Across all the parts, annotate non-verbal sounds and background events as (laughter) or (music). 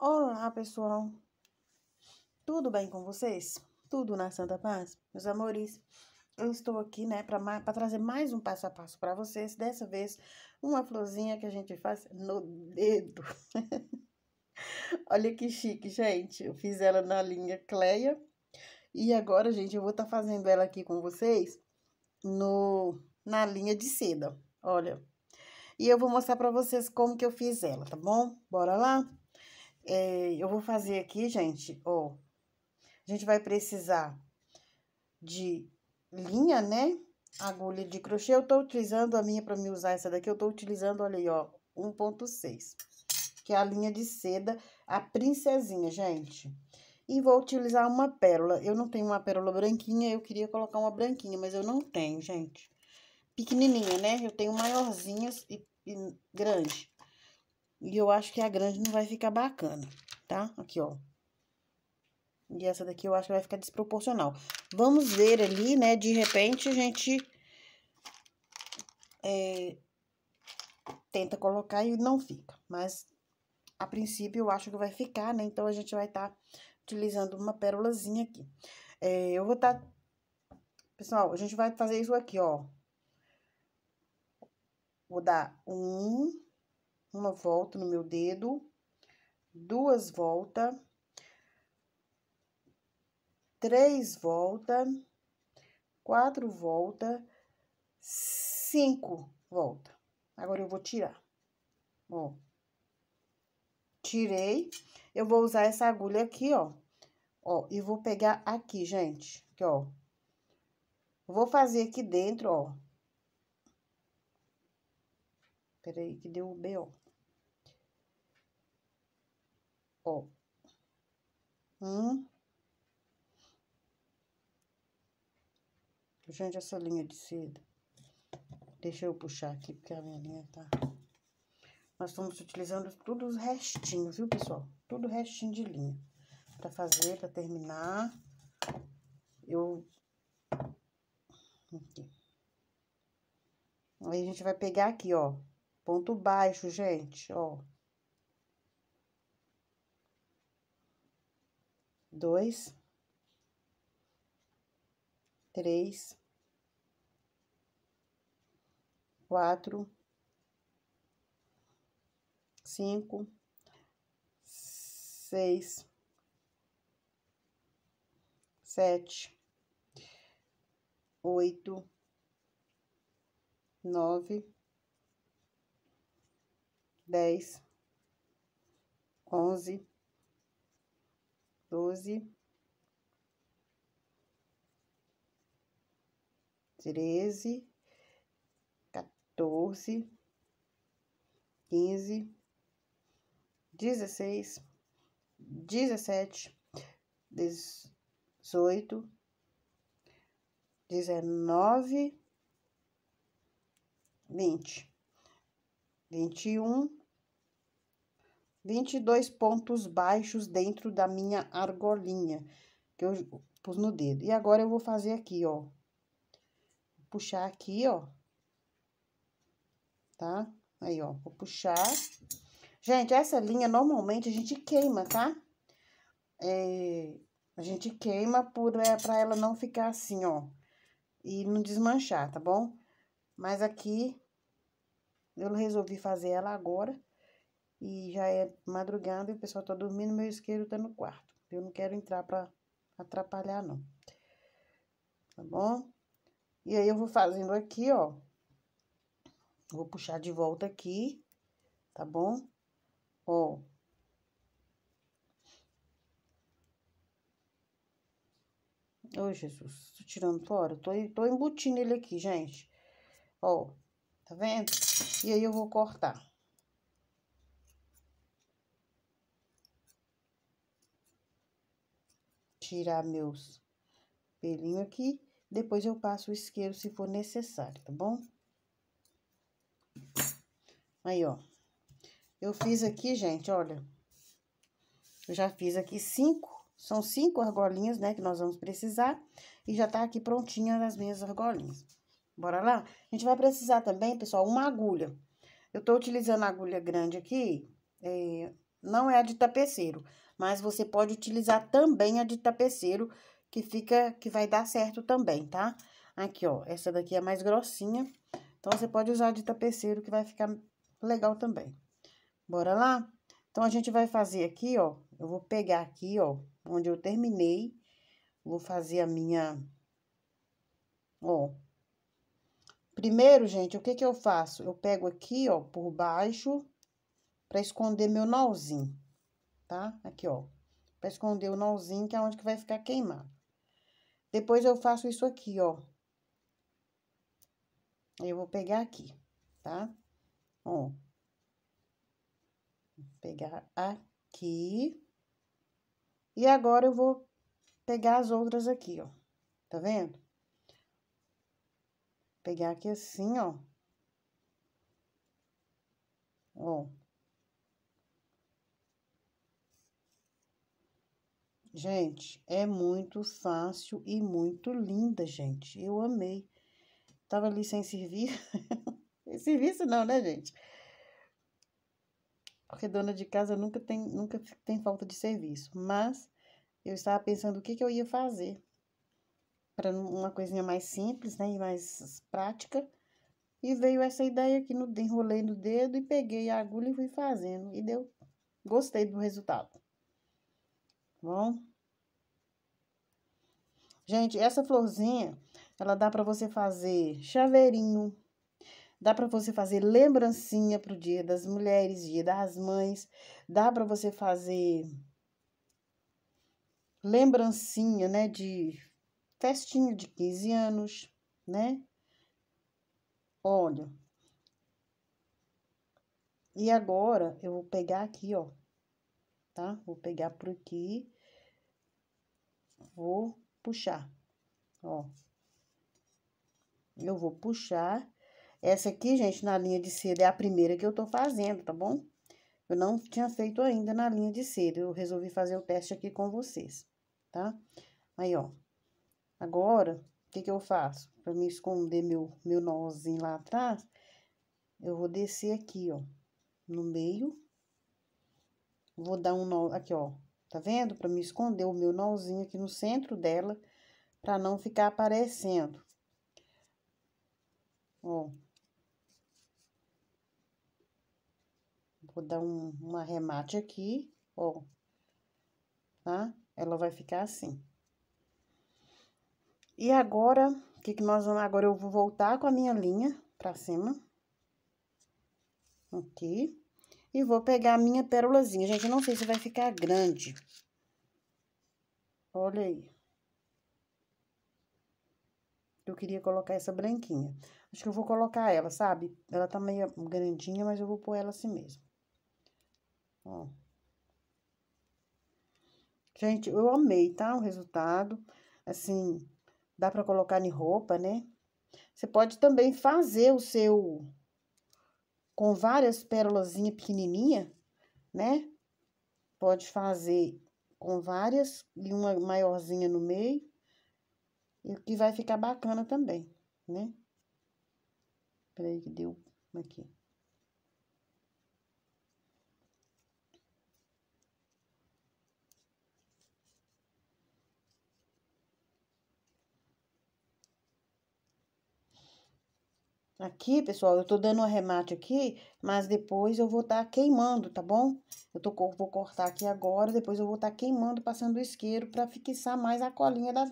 Olá, pessoal. Tudo bem com vocês? Tudo na Santa Paz? Meus amores, eu estou aqui, né, para trazer mais um passo a passo para vocês. Dessa vez, uma florzinha que a gente faz no dedo. (laughs) Olha que chique, gente. Eu fiz ela na linha Cleia. E agora, gente, eu vou estar tá fazendo ela aqui com vocês no na linha de seda. Olha, e eu vou mostrar pra vocês como que eu fiz ela, tá bom? Bora lá? É, eu vou fazer aqui, gente, ó. A gente vai precisar de linha, né? Agulha de crochê. Eu tô utilizando a minha pra me usar essa daqui. Eu tô utilizando, olha aí, ó, 1.6. Que é a linha de seda, a princesinha, gente. E vou utilizar uma pérola. Eu não tenho uma pérola branquinha, eu queria colocar uma branquinha, mas eu não tenho, gente pequenininha, né? Eu tenho maiorzinhas e grande. E eu acho que a grande não vai ficar bacana, tá? Aqui, ó. E essa daqui eu acho que vai ficar desproporcional. Vamos ver ali, né? De repente, a gente... É, tenta colocar e não fica. Mas, a princípio, eu acho que vai ficar, né? Então, a gente vai estar tá utilizando uma pérolazinha aqui. É, eu vou estar... Tá... Pessoal, a gente vai fazer isso aqui, ó. Vou dar um, uma volta no meu dedo, duas voltas, três voltas, quatro voltas, cinco voltas. Agora, eu vou tirar, ó. Tirei, eu vou usar essa agulha aqui, ó, ó, e vou pegar aqui, gente, aqui, ó. Vou fazer aqui dentro, ó, pera aí que deu o BO. Ó. Um. Gente, essa linha de seda. Deixa eu puxar aqui, porque a minha linha tá... Nós estamos utilizando todos os restinhos, viu, pessoal? Tudo restinho de linha. Pra fazer, pra terminar. Eu... Aqui. Aí, a gente vai pegar aqui, ó ponto baixo, gente, ó. Dois. Três. Quatro. Cinco. Seis. Sete. Oito. Nove dez, onze, doze, treze, quatorze, quinze, dezesseis, dezessete, dezoito, dezenove, vinte. 21, 22 pontos baixos dentro da minha argolinha, que eu pus no dedo. E agora, eu vou fazer aqui, ó. Puxar aqui, ó. Tá? Aí, ó, vou puxar. Gente, essa linha, normalmente, a gente queima, tá? É, a gente queima por, é, pra ela não ficar assim, ó. E não desmanchar, tá bom? Mas aqui, eu resolvi fazer ela agora e já é madrugada e o pessoal tá dormindo, meu isqueiro tá no quarto. Eu não quero entrar pra atrapalhar, não. Tá bom? E aí, eu vou fazendo aqui, ó. Vou puxar de volta aqui, tá bom? Ó. Ô, Jesus, tô tirando fora. Tô, tô embutindo ele aqui, gente. Ó tá vendo? E aí eu vou cortar. Tirar meus pelinhos aqui, depois eu passo o isqueiro se for necessário, tá bom? Aí, ó. Eu fiz aqui, gente, olha. Eu já fiz aqui cinco, são cinco argolinhas, né, que nós vamos precisar. E já tá aqui prontinha as minhas argolinhas. Bora lá? A gente vai precisar também, pessoal, uma agulha. Eu tô utilizando a agulha grande aqui, é, não é a de tapeceiro, mas você pode utilizar também a de tapeceiro, que fica, que vai dar certo também, tá? Aqui, ó, essa daqui é mais grossinha, então você pode usar a de tapeceiro, que vai ficar legal também. Bora lá? Então, a gente vai fazer aqui, ó, eu vou pegar aqui, ó, onde eu terminei, vou fazer a minha, ó, Primeiro, gente, o que que eu faço? Eu pego aqui, ó, por baixo, pra esconder meu nozinho, tá? Aqui, ó, pra esconder o nozinho, que é onde que vai ficar queimado. Depois, eu faço isso aqui, ó. Eu vou pegar aqui, tá? Ó. Vou pegar aqui. E agora, eu vou pegar as outras aqui, ó. Tá vendo? Pegar aqui assim, ó. Ó. Gente, é muito fácil e muito linda, gente. Eu amei. Tava ali sem serviço. (laughs) sem serviço não, né, gente? Porque dona de casa nunca tem, nunca tem falta de serviço. Mas eu estava pensando o que, que eu ia fazer para uma coisinha mais simples, né, e mais prática. E veio essa ideia aqui, no, enrolei no dedo e peguei a agulha e fui fazendo. E deu, gostei do resultado. Tá bom? Gente, essa florzinha, ela dá para você fazer chaveirinho, dá para você fazer lembrancinha pro Dia das Mulheres, Dia das Mães, dá para você fazer lembrancinha, né, de festinha de 15 anos, né? Olha. E agora eu vou pegar aqui, ó, tá? Vou pegar por aqui. Vou puxar, ó. Eu vou puxar. Essa aqui, gente, na linha de seda é a primeira que eu tô fazendo, tá bom? Eu não tinha feito ainda na linha de seda. Eu resolvi fazer o teste aqui com vocês, tá? Aí, ó, Agora, o que que eu faço? Para me esconder meu, meu nozinho lá atrás, eu vou descer aqui, ó, no meio. Vou dar um nó aqui, ó, tá vendo? Para me esconder o meu nozinho aqui no centro dela, para não ficar aparecendo. Ó. Vou dar um, um arremate aqui, ó, tá? Ela vai ficar assim. E agora, que que nós vamos... Agora, eu vou voltar com a minha linha pra cima. Aqui. E vou pegar a minha pérolazinha. Gente, eu não sei se vai ficar grande. Olha aí. Eu queria colocar essa branquinha. Acho que eu vou colocar ela, sabe? Ela tá meio grandinha, mas eu vou pôr ela assim mesmo. Ó. Gente, eu amei, tá? O resultado. Assim, Dá para colocar em roupa, né? Você pode também fazer o seu com várias pérolazinhas pequenininha, né? Pode fazer com várias e uma maiorzinha no meio. E que vai ficar bacana também, né? Peraí que deu aqui. Aqui, pessoal, eu tô dando um arremate aqui, mas depois eu vou tá queimando, tá bom? Eu tô, vou cortar aqui agora, depois eu vou tá queimando, passando o isqueiro pra fixar mais a colinha da,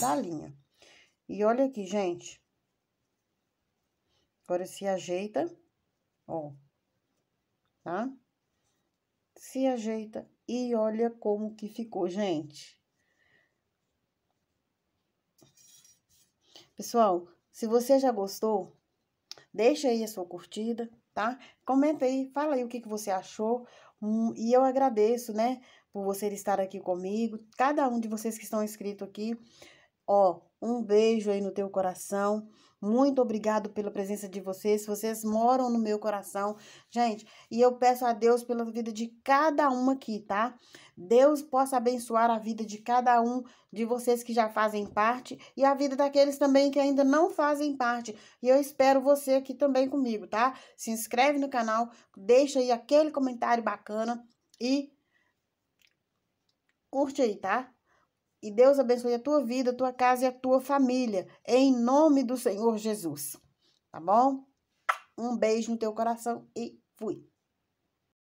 da linha. E olha aqui, gente. Agora se ajeita, ó, tá? Se ajeita e olha como que ficou, gente. Pessoal, se você já gostou, Deixa aí a sua curtida, tá? Comenta aí, fala aí o que, que você achou. Hum, e eu agradeço, né, por você estar aqui comigo. Cada um de vocês que estão inscritos aqui, Ó, um beijo aí no teu coração. Muito obrigado pela presença de vocês. Vocês moram no meu coração, gente. E eu peço a Deus pela vida de cada um aqui, tá? Deus possa abençoar a vida de cada um de vocês que já fazem parte e a vida daqueles também que ainda não fazem parte. E eu espero você aqui também comigo, tá? Se inscreve no canal, deixa aí aquele comentário bacana e curte aí, tá? E Deus abençoe a tua vida, a tua casa e a tua família, em nome do Senhor Jesus. Tá bom? Um beijo no teu coração e fui.